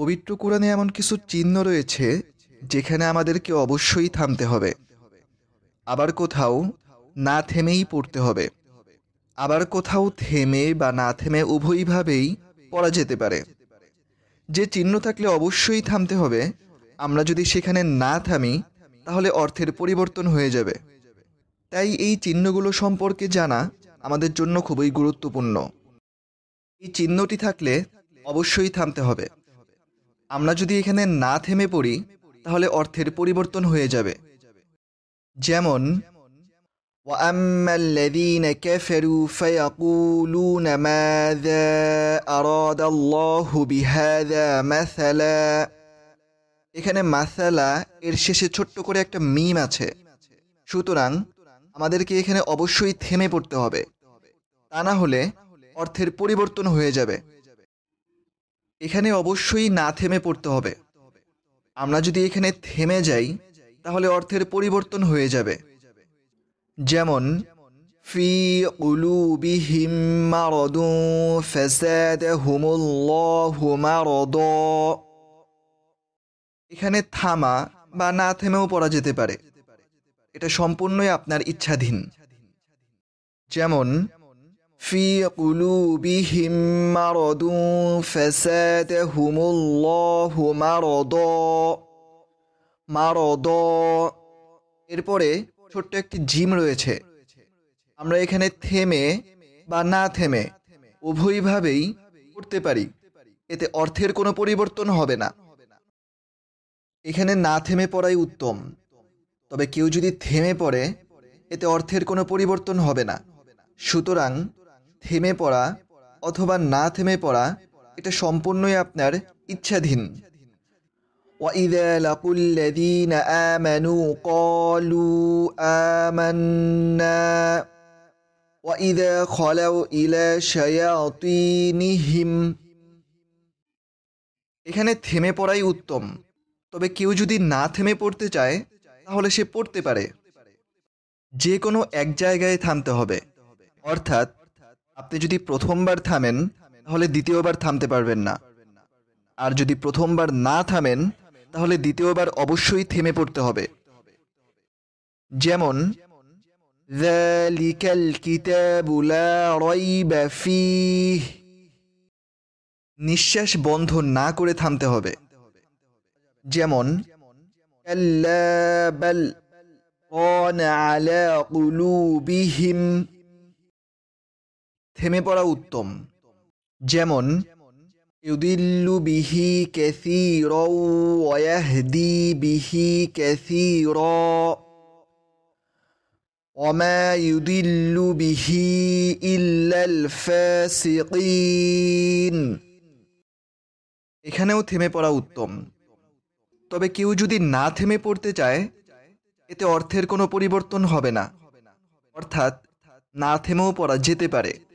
পবিত্র কোরআনে এমন কিছু চিহ্ন রয়েছে যেখানে আমাদেরকে অবশ্যই থামতে হবে আবার কোথাও না থেমেই পড়তে হবে আবার কোথাও থেমে বা না থেমে উভয়ভাবেই পড়া যেতে পারে যে চিহ্ন থাকলে অবশ্যই থামতে হবে আমরা যদি সেখানে না থামি তাহলে অর্থের পরিবর্তন হয়ে যাবে তাই এই চিহ্নগুলো সম্পর্কে জানা আমাদের জন্য খুবই গুরুত্বপূর্ণ এই চিহ্নটি থাকলে অবশ্যই থামতে হবে আমরা যদি এখানে না থেমে পড়ি তাহলে অর্থের পরিবর্তন হয়ে যাবে যেমন وأما الذين كفروا فيقولون ماذا أراد الله بهذا مثلا এখানে মাসালা এর শেষে ছোট্ট করে একটা মিম আছে সুতরাং আমাদেরকে এখানে অবশ্যই থেমে পড়তে হবে তা না হলে অর্থের পরিবর্তন হয়ে যাবে এখানে অবশ্যই না থেমে পড়তে হবে আমরা যদি এখানে থেমে যাই তাহলে অর্থের পরিবর্তন হয়ে যাবে যেমন ফি উলুবিহিম মারদু ফাযাদাহুমুল্লাহু মারদ এখানে থামা বা না থেমেও পড়া যেতে পারে এটা সম্পূর্ণই আপনার ইচ্ছাধীন যেমন في قلوبهم مرض فسادهم الله مرضا মারদ এরপরে ছোট্ট একটি জিম রয়েছে আমরা এখানে থেমে বা না থেমে উভয়ভাবেই করতে পারি এতে অর্থের কোনো পরিবর্তন হবে না এখানে না থেমে পড়াই উত্তম তবে কেউ যদি থেমে পড়ে এতে অর্থের কোনো পরিবর্তন হবে না সুতরাং থেমে পড়া অথবা না থেমে পড়া এটা সম্পূর্ণই আপনার ইচ্ছাধীন وإذا لقوا الذين آمنوا قالوا آمنا وإذا خلوا إلى شياطينهم এখানে থেমে পড়াই উত্তম তবে কেউ যদি না থেমে পড়তে চায় তাহলে সে পড়তে পারে যে কোনো এক জায়গায় থামতে হবে অর্থাৎ আপনি যদি প্রথমবার থামেন তাহলে দ্বিতীয়বার থামতে পারবেন না আর যদি প্রথমবার না থামেন তাহলে দ্বিতীয়বার অবশ্যই থেমে পড়তে হবে যেমন নিঃশ্বাস বন্ধ না করে থামতে হবে যেমন আলা থেমে পড়া উত্তম যেমন ইউদিল্লু বিহি কেসি রয়াহদি বিহি কেসি র وما يدل به إلا الفاسقين এখানেও থেমে পড়া উত্তম তবে কেউ যদি না থেমে পড়তে চায় এতে অর্থের কোনো পরিবর্তন হবে না অর্থাৎ না থেমেও পড়া যেতে পারে